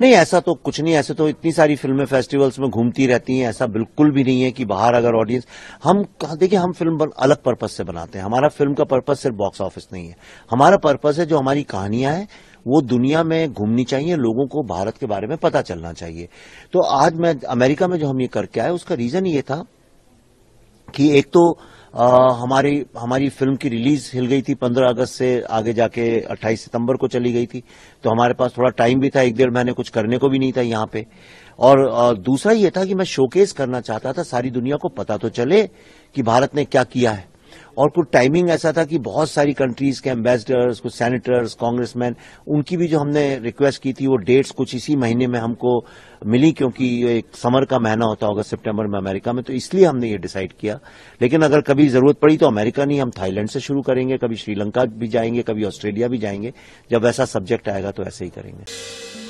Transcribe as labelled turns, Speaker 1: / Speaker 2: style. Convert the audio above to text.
Speaker 1: नहीं ऐसा तो कुछ नहीं ऐसे तो इतनी सारी फिल्में फेस्टिवल्स में घूमती रहती हैं ऐसा बिल्कुल भी नहीं है कि बाहर अगर ऑडियंस हम देखिए हम फिल्म अलग पर्पज से बनाते हैं हमारा फिल्म का पर्पज सिर्फ बॉक्स ऑफिस नहीं है हमारा पर्पज है जो हमारी कहानियां हैं वो दुनिया में घूमनी चाहिए लोगों को भारत के बारे में पता चलना चाहिए तो आज मैं अमेरिका में जो हम ये करके आए उसका रीजन ये था कि एक तो आ, हमारी हमारी फिल्म की रिलीज हिल गई थी 15 अगस्त से आगे जाके 28 सितंबर को चली गई थी तो हमारे पास थोड़ा टाइम भी था एक डेढ़ महीने कुछ करने को भी नहीं था यहाँ पे और आ, दूसरा ये था कि मैं शोकेस करना चाहता था सारी दुनिया को पता तो चले कि भारत ने क्या किया है और कुछ टाइमिंग ऐसा था कि बहुत सारी कंट्रीज के एम्बेसडर्स कुछ सेनेटर्स कांग्रेसमैन उनकी भी जो हमने रिक्वेस्ट की थी वो डेट्स कुछ इसी महीने में हमको मिली क्योंकि ये एक समर का महीना होता होगा सितंबर में अमेरिका में तो इसलिए हमने ये डिसाइड किया लेकिन अगर कभी जरूरत पड़ी तो अमेरिका नहीं हम थाईलैंड से शुरू करेंगे कभी श्रीलंका भी जाएंगे कभी ऑस्ट्रेलिया भी जाएंगे जब ऐसा सब्जेक्ट आएगा तो ऐसे ही करेंगे